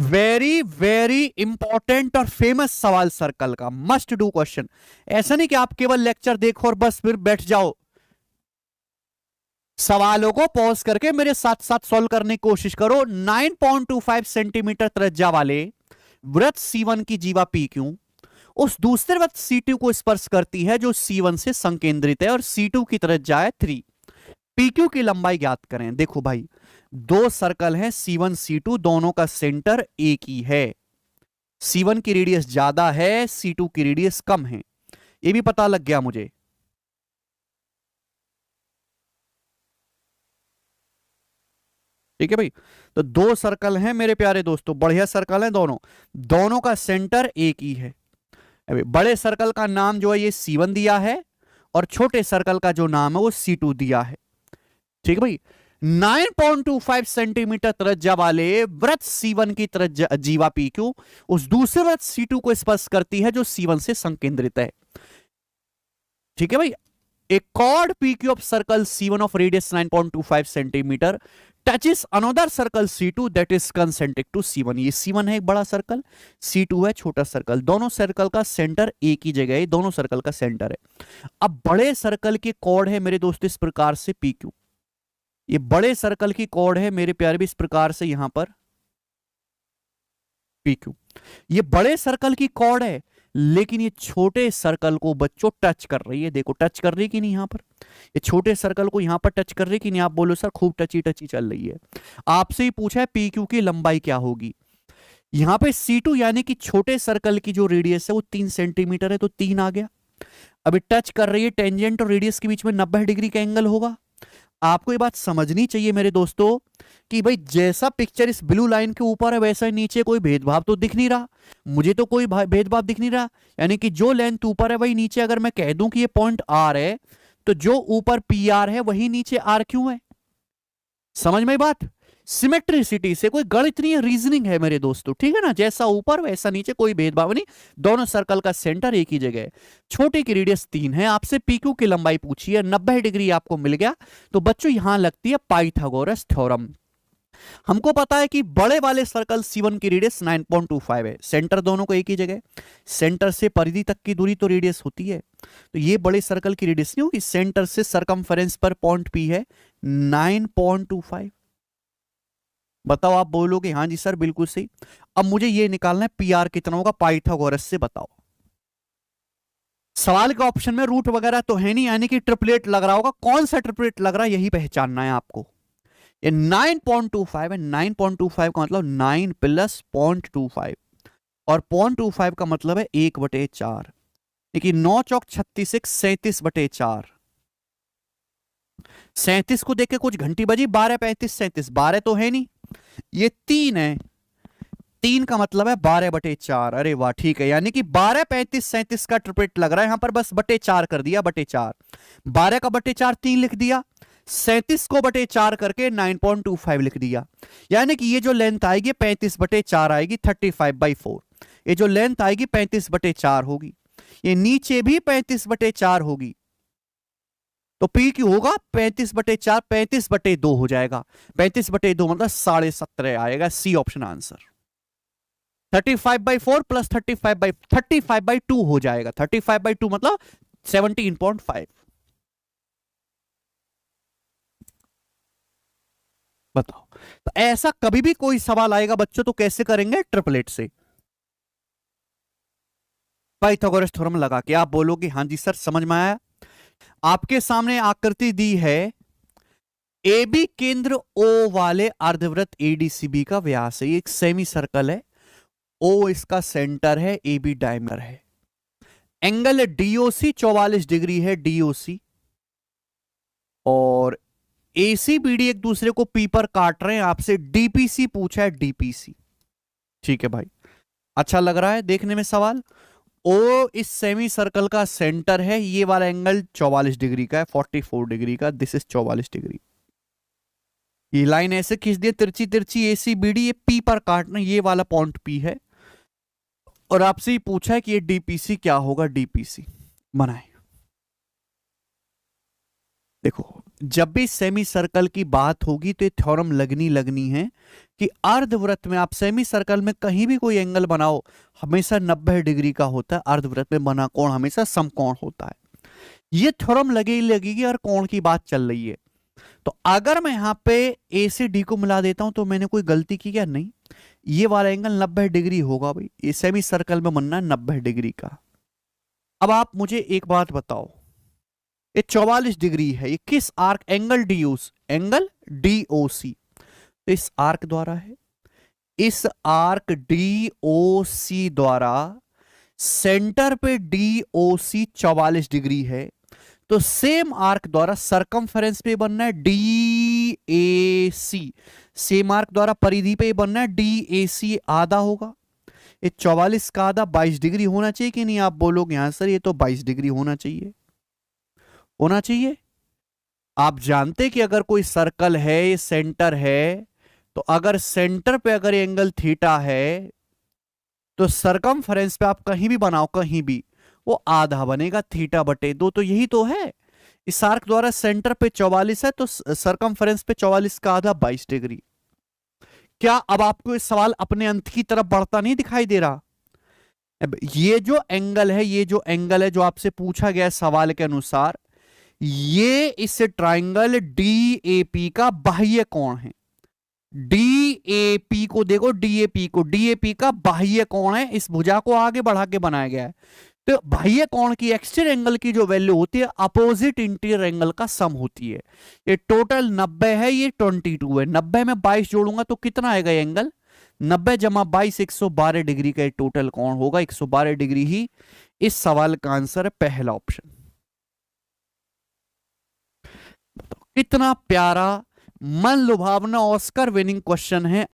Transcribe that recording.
very very important और famous सवाल circle का मस्ट डू क्वेश्चन ऐसा नहीं कि आप केवल लेक्चर देखो और बस फिर बैठ जाओ सवालों को पॉज करके मेरे साथ साथ सॉल्व करने की कोशिश करो 9.25 सेंटीमीटर त्रिज्या वाले व्रत C1 की जीवा पी क्यू उस दूसरे व्रत C2 को स्पर्श करती है जो C1 से संकेंद्रित है और C2 की त्रिज्या है थ्री PQ की लंबाई ज्ञात करें देखो भाई दो सर्कल हैं C1 C2 दोनों का सेंटर एक ही है C1 की रेडियस ज्यादा है C2 की रेडियस कम है ये भी पता लग गया मुझे ठीक है भाई तो दो सर्कल हैं मेरे प्यारे दोस्तों बढ़िया सर्कल हैं दोनों दोनों का सेंटर एक ही है अभी बड़े सर्कल का नाम जो है ये C1 दिया है और छोटे सर्कल का जो नाम है वो C2 दिया है ठीक है भाई 9.25 सेंटीमीटर तरज्जा वाले व्रत C1 की तरज्जा जीवा PQ उस दूसरे व्रत C2 को स्पर्श करती है जो C1 से संकेंद्रित है ठीक है भाई एक chord PQ of circle C1 of radius 9.25 centimetre touches another circle C2 to that is concentric to C1 ये C1 है एक बड़ा सर्कल C2 है छोटा सर्कल दोनों सर्कल का सेंटर एक ही जगह है दोनों सर्कल का सेंटर है अब बड़े सर्कल के कॉर्ड है मेरे दोस्त इस प्रकार से पी क्यू ये बड़े सर्कल की कॉर्ड है मेरे प्यारे भी इस प्रकार से यहां पर पी क्यू ये बड़े सर्कल की कॉर्ड है लेकिन ये छोटे सर्कल को बच्चों टच कर रही है देखो टच कर रही कि नहीं यहां पर ये छोटे सर्कल को यहां पर टच कर रही कि नहीं आप बोलो सर खूब टची टची चल रही है आपसे ही पूछा है पी क्यू की लंबाई क्या होगी यहां पे सी टू यानी कि छोटे सर्कल की जो रेडियस है वो तीन सेंटीमीटर है तो तीन आ गया अभी टच कर रही है टेंजेंट और रेडियस के बीच में नब्बे डिग्री का एंगल होगा आपको ये बात समझनी चाहिए मेरे दोस्तों कि भाई जैसा पिक्चर इस ब्लू लाइन के ऊपर है वैसा नीचे कोई भेदभाव तो दिख नहीं रहा मुझे तो कोई भेदभाव दिख नहीं रहा यानी कि जो लेंथ ऊपर है वही नीचे अगर मैं कह दूं कि ये पॉइंट आर है तो जो ऊपर पी आर है वही नीचे आर क्यों है समझ में बात सिमेट्रिसिटी से कोई गणित नहीं है रीजनिंग है मेरे दोस्तों ठीक है ना जैसा ऊपर वैसा नीचे कोई भेदभाव नहीं दोनों सर्कल का सेंटर एक ही जगह है छोटे की रेडियस तीन है आपसे पीक्यू की लंबाई पूछी है नब्बे डिग्री आपको मिल गया तो बच्चों यहां लगती है पाइथागोरस थ्योरम हमको पता है कि बड़े वाले सर्कल C1 की रेडियस 9.25 है सेंटर दोनों को एक ही जगह सेंटर से परिधि तक की दूरी तो रेडियस होती है तो ये बड़े सर्कल की रेडियस नहीं होगी सेंटर से सरकमफरेंस पर पॉइंट P है 9.25 बताओ आप बोलोगे हाँ जी सर बिल्कुल सही अब मुझे ये निकालना है पी कितना होगा पाइथागोरस से बताओ सवाल के ऑप्शन में रूट वगैरह तो है नहीं यानी कि ट्रिपलेट लग रहा होगा कौन सा ट्रिपलेट लग रहा है यही पहचानना है आपको ये 9.25 है 9.25 का मतलब 9 प्लस पॉइंट और पॉइंट टू फाइव का मतलब है एक बटे चार देखिए नौ चौक छत्तीस एक सैतीस बटे चार सैतीस को देख के कुछ घंटी बजी बारह पैंतीस सैंतीस बारह तो है नहीं ये तीन है तीन का मतलब है बारह बटे चार अरे वाह ठीक है यानी कि बारह पैंतीस सैंतीस का ट्रिपेट लग रहा है यहां पर बस बटे चार कर दिया बटे चार बारह का बटे चार तीन लिख दिया सैंतीस को बटे चार करके नाइन पॉइंट टू फाइव लिख दिया यानी कि ये जो लेंथ आएगी पैंतीस बटे चार आएगी थर्टी फाइव बाई फोर ये जो लेंथ आएगी पैंतीस बटे चार होगी ये नीचे भी पैंतीस बटे चार होगी तो पी क्यू होगा पैंतीस बटे चार पैंतीस बटे दो हो जाएगा पैंतीस बटे दो मतलब साढ़े सत्रह आएगा C option answer thirty five by four plus thirty five by thirty five by two हो जाएगा थर्टी फाइव बाई टू मतलब सेवनटीन पॉइंट फाइव बताओ तो ऐसा कभी भी कोई सवाल आएगा बच्चों तो कैसे करेंगे ट्रिपलेट से पाइथागोरस थ्योरम लगा के आप बोलोगे हाँ जी सर समझ में आया आपके सामने आकृति दी है ए बी केंद्र ओ वाले अर्धवृत्त एडीसीबी का व्यास है ये एक सेमी सर्कल है ओ इसका सेंटर है ए बी डायमीटर है एंगल डीओसी 44 डिग्री है डीओसी और ए सी बी डी एक दूसरे को पी पर काट रहे हैं आपसे डीपीसी पूछा है डीपीसी ठीक है भाई अच्छा लग रहा है देखने में सवाल ओ इस सेमी सर्कल का सेंटर है ये वाला एंगल 44 डिग्री का है 44 डिग्री का दिस इज 44 डिग्री ये लाइन ऐसे खींच दिए तिरछी तिरछी ए सी बी डी ये पी पर काटना ये वाला पॉइंट पी है और आपसे पूछा है कि ये डीपीसी क्या होगा डीपीसी बनाए देखो जब भी सेमी सर्कल की बात होगी तो ये थ्योरम लगनी लगनी है कि अर्धवृत्त में आप सेमी सर्कल में कहीं भी कोई एंगल बनाओ हमेशा 90 डिग्री का होता है अर्धवृत्त में बना कोण हमेशा समकोण होता है ये थ्योरम लगे ही लगेगी और कोण की बात चल रही है तो अगर मैं यहां पे ए से डी को मिला देता हूं तो मैंने कोई गलती की क्या नहीं ये वाला एंगल 90 डिग्री होगा भाई ये सेमी सर्कल में बनना है नब्बे डिग्री का अब आप मुझे एक बात बताओ ये 44 डिग्री है ये किस arc angle D angle D O C तो इस आर्क द्वारा है इस आर्क डी ओ सी द्वारा सेंटर पे डी ओ सी चौवालीस डिग्री है तो सेम आर्क द्वारा सरकमफेरेंस पे बनना है D A C same arc द्वारा परिधि पे बनना है डी ए सी आधा होगा ये चौवालीस का आधा बाईस डिग्री होना चाहिए कि नहीं आप बोलोगे यहां सर ये तो बाईस डिग्री होना चाहिए होना चाहिए आप जानते कि अगर कोई सर्कल है ये सेंटर है तो अगर सेंटर पे अगर एंगल थीटा है तो सरकम पे आप कहीं भी बनाओ कहीं भी वो आधा बनेगा थीटा बटे दो तो यही तो है इस आर्क द्वारा सेंटर पे चौवालिस है तो सरकम पे चौवालिस का आधा बाईस डिग्री क्या अब आपको इस सवाल अपने अंत की तरफ बढ़ता नहीं दिखाई दे रहा ये जो एंगल है ये जो एंगल है जो आपसे पूछा गया सवाल के अनुसार ये इस ट्राइंगल डी ए पी का बाह्य कोण है डी ए पी को देखो डी ए पी को डी ए पी का बाह्य कोण है इस भुजा को आगे बढ़ा के बनाया गया है तो बाह्य कोण की एक्सटीर एंगल की जो वैल्यू होती है अपोजिट इंटीरियर एंगल का सम होती है ये टोटल 90 है ये 22 है 90 में 22 जोड़ूंगा तो कितना आएगा एंगल 90 जमा 22 112 डिग्री का टोटल कोण होगा 112 डिग्री ही इस सवाल का आंसर है पहला ऑप्शन इतना प्यारा मन लुभावना ऑस्कर विनिंग क्वेश्चन है